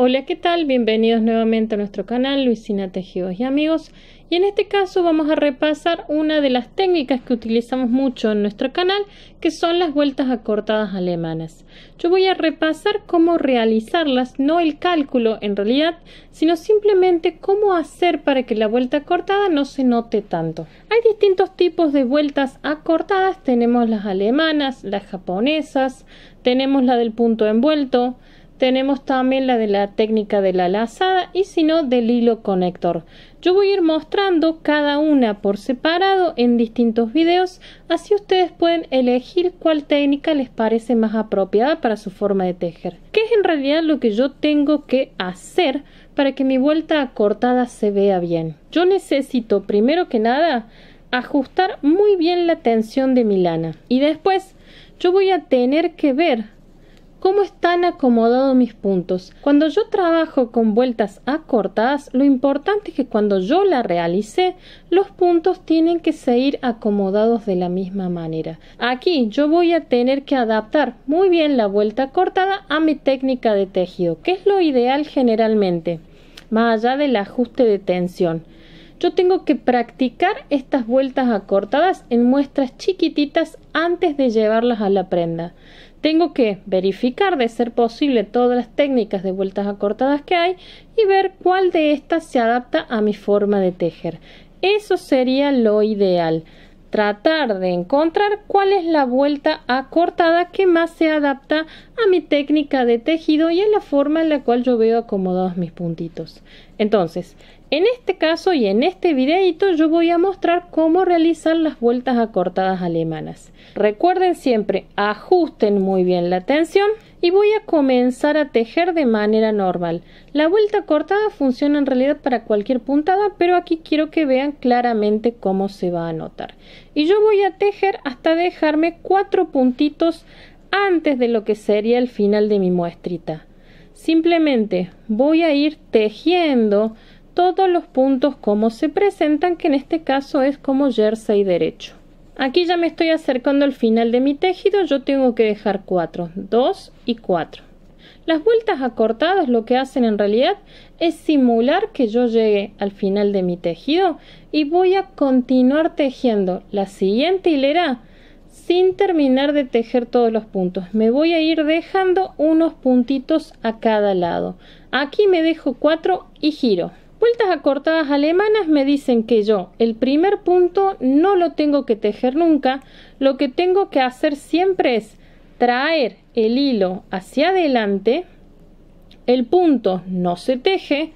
Hola, ¿qué tal? Bienvenidos nuevamente a nuestro canal Luisina Tejidos y Amigos. Y en este caso vamos a repasar una de las técnicas que utilizamos mucho en nuestro canal, que son las vueltas acortadas alemanas. Yo voy a repasar cómo realizarlas, no el cálculo en realidad, sino simplemente cómo hacer para que la vuelta acortada no se note tanto. Hay distintos tipos de vueltas acortadas, tenemos las alemanas, las japonesas, tenemos la del punto envuelto, tenemos también la de la técnica de la lazada y si no del hilo conector. Yo voy a ir mostrando cada una por separado en distintos videos, así ustedes pueden elegir cuál técnica les parece más apropiada para su forma de tejer. ¿Qué es en realidad lo que yo tengo que hacer para que mi vuelta acortada se vea bien? Yo necesito primero que nada ajustar muy bien la tensión de mi lana y después yo voy a tener que ver cómo están acomodados mis puntos. Cuando yo trabajo con vueltas acortadas, lo importante es que cuando yo la realice, los puntos tienen que seguir acomodados de la misma manera. Aquí yo voy a tener que adaptar muy bien la vuelta acortada a mi técnica de tejido, que es lo ideal generalmente, más allá del ajuste de tensión. Yo tengo que practicar estas vueltas acortadas en muestras chiquititas antes de llevarlas a la prenda. Tengo que verificar de ser posible todas las técnicas de vueltas acortadas que hay y ver cuál de estas se adapta a mi forma de tejer. Eso sería lo ideal. Tratar de encontrar cuál es la vuelta acortada que más se adapta a mi técnica de tejido y a la forma en la cual yo veo acomodados mis puntitos. Entonces, en este caso y en este videito yo voy a mostrar cómo realizar las vueltas acortadas alemanas. Recuerden siempre, ajusten muy bien la tensión y voy a comenzar a tejer de manera normal. La vuelta cortada funciona en realidad para cualquier puntada, pero aquí quiero que vean claramente cómo se va a notar. Y yo voy a tejer hasta dejarme cuatro puntitos antes de lo que sería el final de mi muestrita. Simplemente voy a ir tejiendo todos los puntos como se presentan, que en este caso es como jersey derecho. Aquí ya me estoy acercando al final de mi tejido, yo tengo que dejar 4, 2 y 4. Las vueltas acortadas lo que hacen en realidad es simular que yo llegue al final de mi tejido y voy a continuar tejiendo la siguiente hilera sin terminar de tejer todos los puntos. Me voy a ir dejando unos puntitos a cada lado. Aquí me dejo 4 y giro vueltas acortadas alemanas me dicen que yo el primer punto no lo tengo que tejer nunca, lo que tengo que hacer siempre es traer el hilo hacia adelante, el punto no se teje,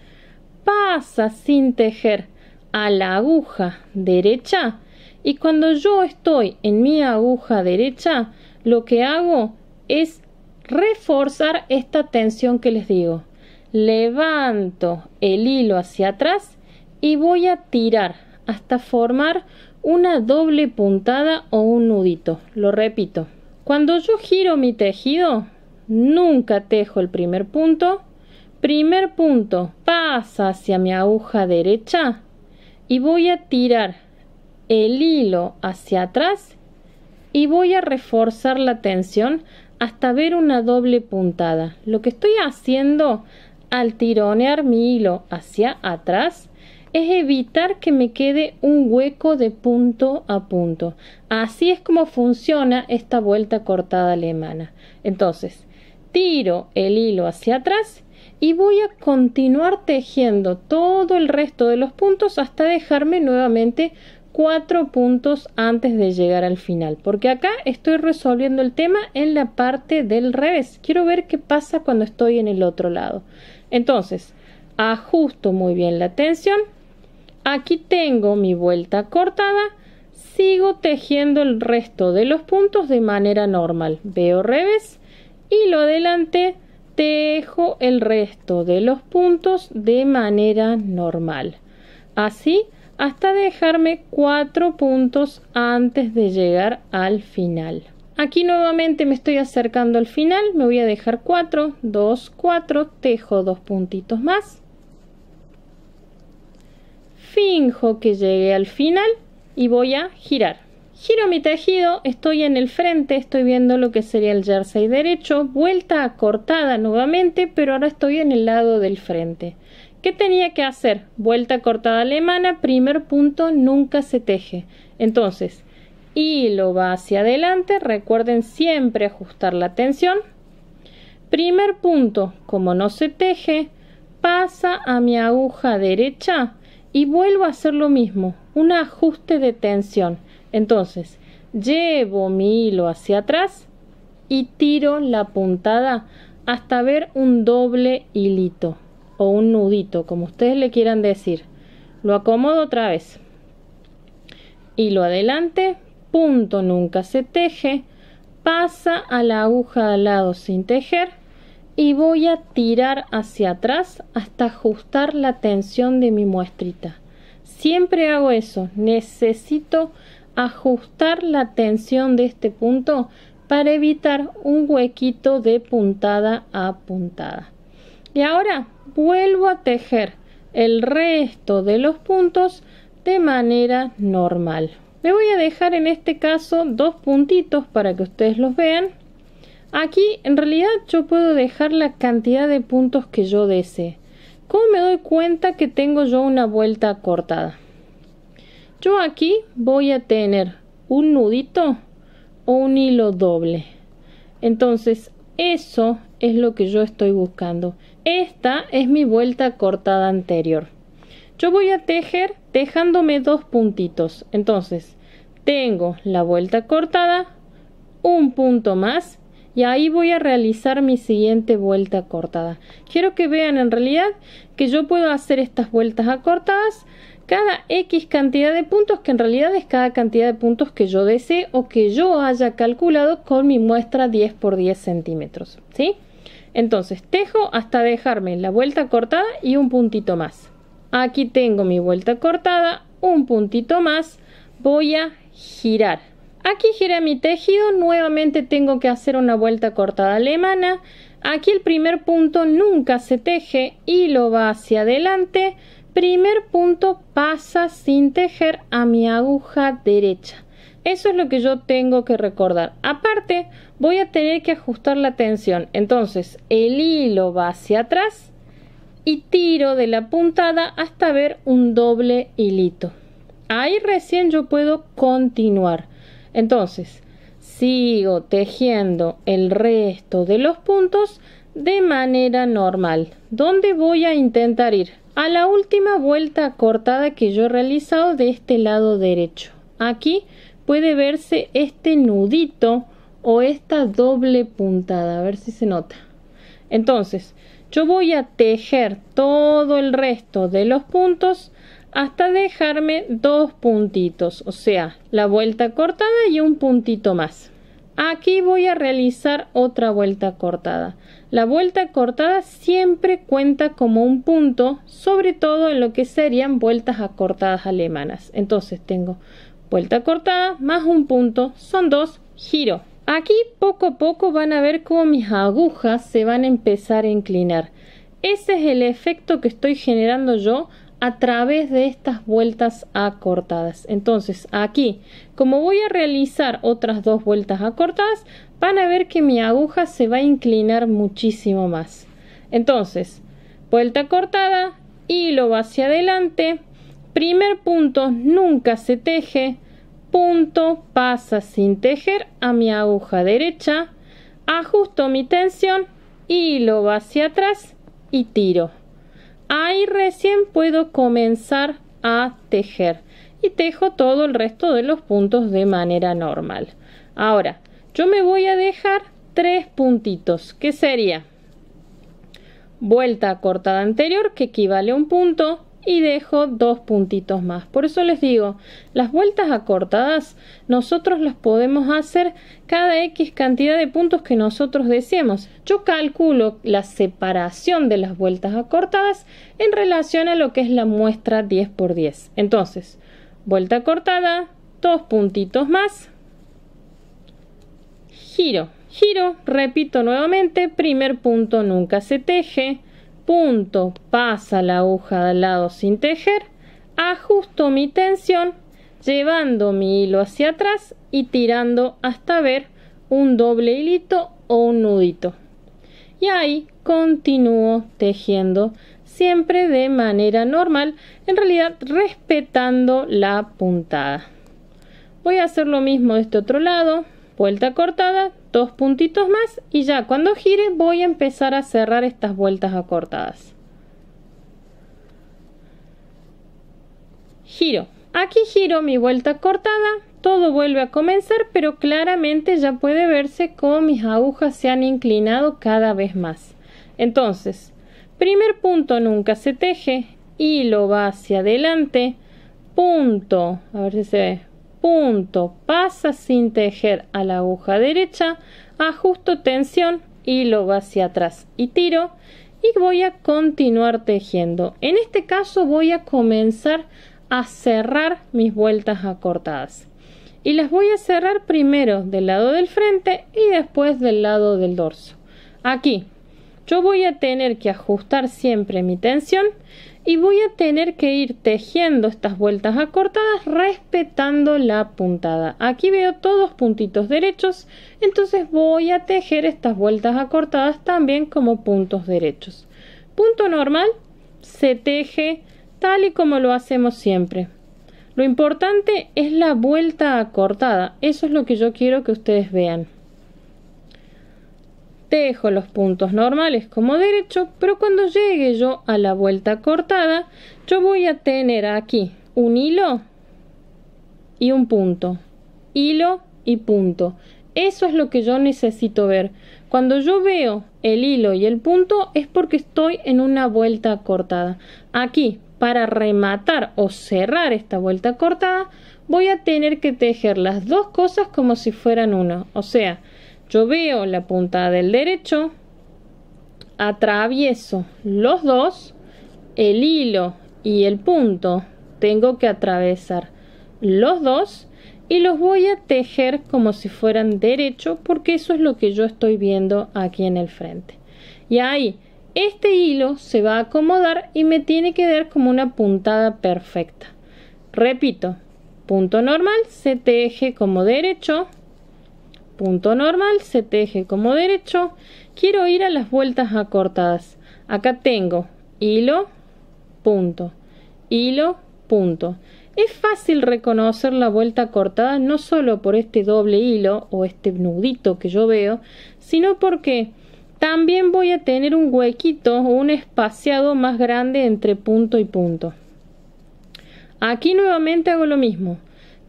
pasa sin tejer a la aguja derecha y cuando yo estoy en mi aguja derecha, lo que hago es reforzar esta tensión que les digo levanto el hilo hacia atrás y voy a tirar hasta formar una doble puntada o un nudito. Lo repito. Cuando yo giro mi tejido, nunca tejo el primer punto. Primer punto pasa hacia mi aguja derecha y voy a tirar el hilo hacia atrás y voy a reforzar la tensión hasta ver una doble puntada. Lo que estoy haciendo al tironear mi hilo hacia atrás es evitar que me quede un hueco de punto a punto. Así es como funciona esta vuelta cortada alemana. Entonces, tiro el hilo hacia atrás y voy a continuar tejiendo todo el resto de los puntos hasta dejarme nuevamente cuatro puntos antes de llegar al final porque acá estoy resolviendo el tema en la parte del revés quiero ver qué pasa cuando estoy en el otro lado entonces, ajusto muy bien la tensión. Aquí tengo mi vuelta cortada. Sigo tejiendo el resto de los puntos de manera normal. Veo revés y lo adelante tejo el resto de los puntos de manera normal. Así hasta dejarme cuatro puntos antes de llegar al final. Aquí nuevamente me estoy acercando al final, me voy a dejar 4, 2, 4, tejo dos puntitos más. Finjo que llegué al final y voy a girar. Giro mi tejido, estoy en el frente, estoy viendo lo que sería el jersey derecho, vuelta cortada nuevamente, pero ahora estoy en el lado del frente. ¿Qué tenía que hacer? Vuelta cortada alemana, primer punto, nunca se teje. Entonces, hilo va hacia adelante, recuerden siempre ajustar la tensión. Primer punto, como no se teje, pasa a mi aguja derecha y vuelvo a hacer lo mismo, un ajuste de tensión. Entonces, llevo mi hilo hacia atrás y tiro la puntada hasta ver un doble hilito o un nudito, como ustedes le quieran decir. Lo acomodo otra vez. Hilo adelante, punto nunca se teje, pasa a la aguja al lado sin tejer y voy a tirar hacia atrás hasta ajustar la tensión de mi muestrita. Siempre hago eso, necesito ajustar la tensión de este punto para evitar un huequito de puntada a puntada. Y ahora vuelvo a tejer el resto de los puntos de manera normal. Le voy a dejar en este caso dos puntitos para que ustedes los vean. Aquí en realidad yo puedo dejar la cantidad de puntos que yo desee. ¿Cómo me doy cuenta que tengo yo una vuelta cortada? Yo aquí voy a tener un nudito o un hilo doble. Entonces eso es lo que yo estoy buscando. Esta es mi vuelta cortada anterior. Yo voy a tejer dejándome dos puntitos. Entonces, tengo la vuelta cortada, un punto más y ahí voy a realizar mi siguiente vuelta cortada. Quiero que vean en realidad que yo puedo hacer estas vueltas acortadas cada X cantidad de puntos, que en realidad es cada cantidad de puntos que yo desee o que yo haya calculado con mi muestra 10 por 10 centímetros. ¿sí? Entonces tejo hasta dejarme la vuelta cortada y un puntito más. Aquí tengo mi vuelta cortada, un puntito más, voy a girar. Aquí giré mi tejido, nuevamente tengo que hacer una vuelta cortada alemana. Aquí el primer punto nunca se teje, hilo va hacia adelante. Primer punto pasa sin tejer a mi aguja derecha. Eso es lo que yo tengo que recordar. Aparte, voy a tener que ajustar la tensión. Entonces, el hilo va hacia atrás y tiro de la puntada hasta ver un doble hilito. Ahí recién yo puedo continuar. Entonces, sigo tejiendo el resto de los puntos de manera normal. ¿Dónde voy a intentar ir? A la última vuelta cortada que yo he realizado de este lado derecho. Aquí puede verse este nudito o esta doble puntada, a ver si se nota. Entonces, yo voy a tejer todo el resto de los puntos hasta dejarme dos puntitos, o sea, la vuelta cortada y un puntito más. Aquí voy a realizar otra vuelta cortada. La vuelta cortada siempre cuenta como un punto, sobre todo en lo que serían vueltas acortadas alemanas. Entonces tengo vuelta cortada más un punto, son dos, giro. Aquí poco a poco van a ver cómo mis agujas se van a empezar a inclinar. Ese es el efecto que estoy generando yo a través de estas vueltas acortadas. Entonces aquí, como voy a realizar otras dos vueltas acortadas, van a ver que mi aguja se va a inclinar muchísimo más. Entonces, vuelta cortada, hilo va hacia adelante, primer punto, nunca se teje, punto pasa sin tejer a mi aguja derecha, ajusto mi tensión, y hilo hacia atrás y tiro. Ahí recién puedo comenzar a tejer y tejo todo el resto de los puntos de manera normal. Ahora, yo me voy a dejar tres puntitos, que sería vuelta cortada anterior que equivale a un punto, y dejo dos puntitos más. Por eso les digo, las vueltas acortadas nosotros las podemos hacer cada X cantidad de puntos que nosotros deseemos. Yo calculo la separación de las vueltas acortadas en relación a lo que es la muestra 10 por 10. Entonces, vuelta acortada, dos puntitos más, giro. Giro, repito nuevamente, primer punto nunca se teje, punto pasa la aguja del al lado sin tejer, ajusto mi tensión llevando mi hilo hacia atrás y tirando hasta ver un doble hilito o un nudito. Y ahí continúo tejiendo siempre de manera normal, en realidad respetando la puntada. Voy a hacer lo mismo de este otro lado vuelta cortada, dos puntitos más y ya cuando gire voy a empezar a cerrar estas vueltas acortadas. Giro. Aquí giro mi vuelta cortada, todo vuelve a comenzar, pero claramente ya puede verse cómo mis agujas se han inclinado cada vez más. Entonces, primer punto nunca se teje, hilo va hacia adelante, punto, a ver si se ve, punto pasa sin tejer a la aguja derecha, ajusto tensión, hilo va hacia atrás y tiro y voy a continuar tejiendo. En este caso voy a comenzar a cerrar mis vueltas acortadas y las voy a cerrar primero del lado del frente y después del lado del dorso. Aquí yo voy a tener que ajustar siempre mi tensión y voy a tener que ir tejiendo estas vueltas acortadas respetando la puntada. Aquí veo todos puntitos derechos, entonces voy a tejer estas vueltas acortadas también como puntos derechos. Punto normal se teje tal y como lo hacemos siempre. Lo importante es la vuelta acortada, eso es lo que yo quiero que ustedes vean tejo los puntos normales como derecho, pero cuando llegue yo a la vuelta cortada, yo voy a tener aquí un hilo y un punto. Hilo y punto. Eso es lo que yo necesito ver. Cuando yo veo el hilo y el punto es porque estoy en una vuelta cortada. Aquí, para rematar o cerrar esta vuelta cortada, voy a tener que tejer las dos cosas como si fueran una. O sea, yo veo la punta del derecho, atravieso los dos, el hilo y el punto tengo que atravesar los dos y los voy a tejer como si fueran derecho porque eso es lo que yo estoy viendo aquí en el frente. Y ahí este hilo se va a acomodar y me tiene que dar como una puntada perfecta. Repito, punto normal se teje como derecho, punto normal se teje como derecho. Quiero ir a las vueltas acortadas. Acá tengo hilo, punto, hilo, punto. Es fácil reconocer la vuelta cortada no solo por este doble hilo o este nudito que yo veo, sino porque también voy a tener un huequito o un espaciado más grande entre punto y punto. Aquí nuevamente hago lo mismo.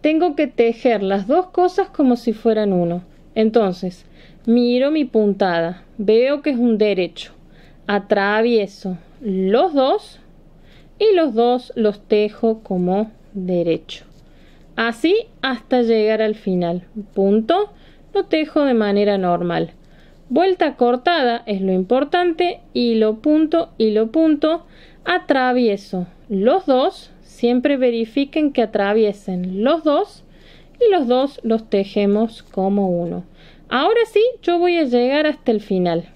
Tengo que tejer las dos cosas como si fueran uno. Entonces, miro mi puntada, veo que es un derecho, atravieso los dos y los dos los tejo como derecho. Así hasta llegar al final. Punto. Lo tejo de manera normal. Vuelta cortada es lo importante. y lo punto, y lo punto. Atravieso los dos. Siempre verifiquen que atraviesen los dos y los dos los tejemos como uno. Ahora sí, yo voy a llegar hasta el final.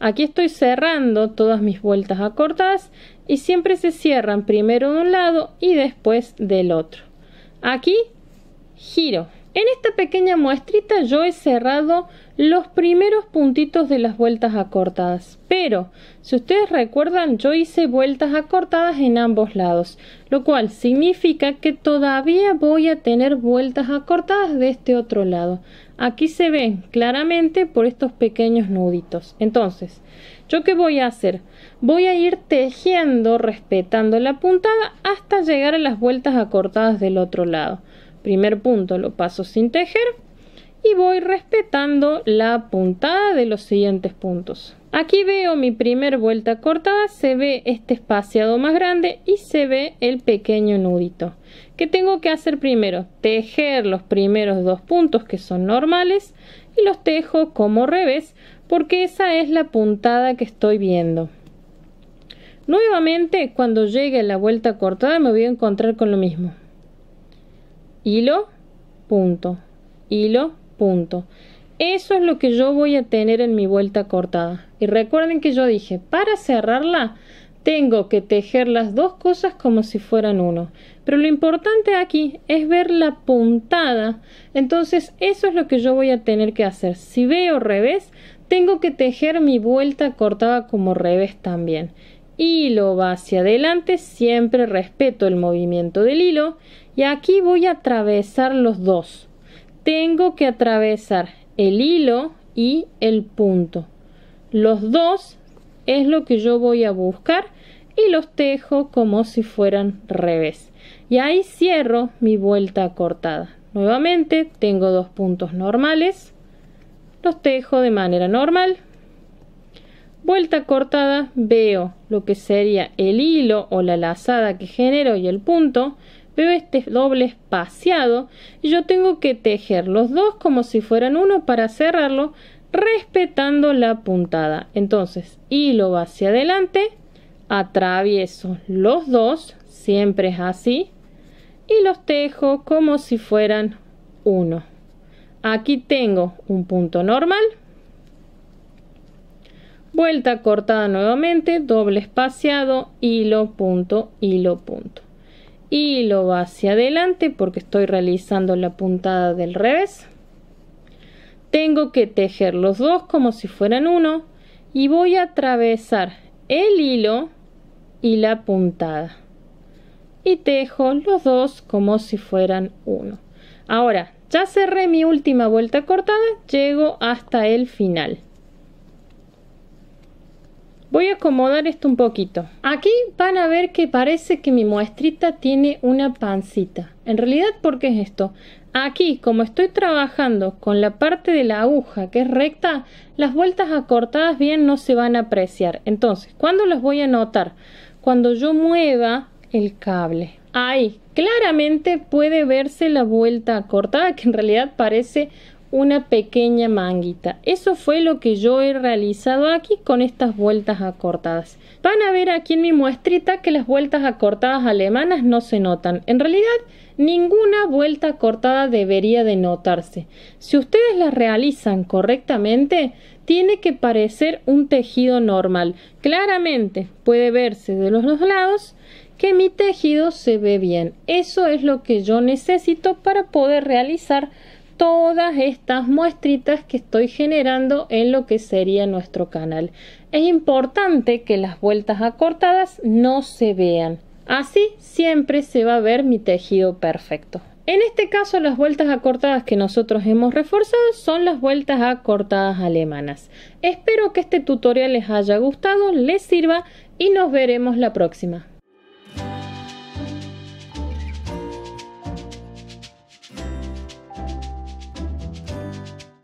Aquí estoy cerrando todas mis vueltas acortadas y siempre se cierran primero de un lado y después del otro. Aquí giro. En esta pequeña muestrita yo he cerrado los primeros puntitos de las vueltas acortadas, pero si ustedes recuerdan yo hice vueltas acortadas en ambos lados, lo cual significa que todavía voy a tener vueltas acortadas de este otro lado. Aquí se ven claramente por estos pequeños nuditos. Entonces, ¿yo qué voy a hacer? Voy a ir tejiendo respetando la puntada hasta llegar a las vueltas acortadas del otro lado. Primer punto lo paso sin tejer y voy respetando la puntada de los siguientes puntos. Aquí veo mi primer vuelta cortada, se ve este espaciado más grande y se ve el pequeño nudito. ¿Qué tengo que hacer primero? Tejer los primeros dos puntos que son normales y los tejo como revés porque esa es la puntada que estoy viendo. Nuevamente cuando llegue la vuelta cortada me voy a encontrar con lo mismo hilo, punto, hilo, punto. Eso es lo que yo voy a tener en mi vuelta cortada. Y recuerden que yo dije, para cerrarla, tengo que tejer las dos cosas como si fueran uno. Pero lo importante aquí es ver la puntada. Entonces eso es lo que yo voy a tener que hacer. Si veo revés, tengo que tejer mi vuelta cortada como revés también. Hilo va hacia adelante, siempre respeto el movimiento del hilo. Y aquí voy a atravesar los dos. Tengo que atravesar el hilo y el punto. Los dos es lo que yo voy a buscar y los tejo como si fueran revés. Y ahí cierro mi vuelta cortada. Nuevamente tengo dos puntos normales. Los tejo de manera normal. Vuelta cortada veo lo que sería el hilo o la lazada que genero y el punto veo este doble espaciado yo tengo que tejer los dos como si fueran uno para cerrarlo respetando la puntada. Entonces, hilo hacia adelante, atravieso los dos, siempre es así, y los tejo como si fueran uno. Aquí tengo un punto normal, vuelta cortada nuevamente, doble espaciado, hilo, punto, hilo, punto hilo hacia adelante porque estoy realizando la puntada del revés tengo que tejer los dos como si fueran uno y voy a atravesar el hilo y la puntada y tejo los dos como si fueran uno ahora ya cerré mi última vuelta cortada llego hasta el final Voy a acomodar esto un poquito. Aquí van a ver que parece que mi muestrita tiene una pancita. En realidad, ¿por qué es esto? Aquí, como estoy trabajando con la parte de la aguja que es recta, las vueltas acortadas bien no se van a apreciar. Entonces, ¿cuándo las voy a notar? Cuando yo mueva el cable. Ahí, claramente puede verse la vuelta acortada que en realidad parece una pequeña manguita. Eso fue lo que yo he realizado aquí con estas vueltas acortadas. Van a ver aquí en mi muestrita que las vueltas acortadas alemanas no se notan. En realidad, ninguna vuelta acortada debería de notarse. Si ustedes las realizan correctamente, tiene que parecer un tejido normal. Claramente puede verse de los dos lados que mi tejido se ve bien. Eso es lo que yo necesito para poder realizar todas estas muestritas que estoy generando en lo que sería nuestro canal. Es importante que las vueltas acortadas no se vean. Así siempre se va a ver mi tejido perfecto. En este caso las vueltas acortadas que nosotros hemos reforzado son las vueltas acortadas alemanas. Espero que este tutorial les haya gustado, les sirva y nos veremos la próxima.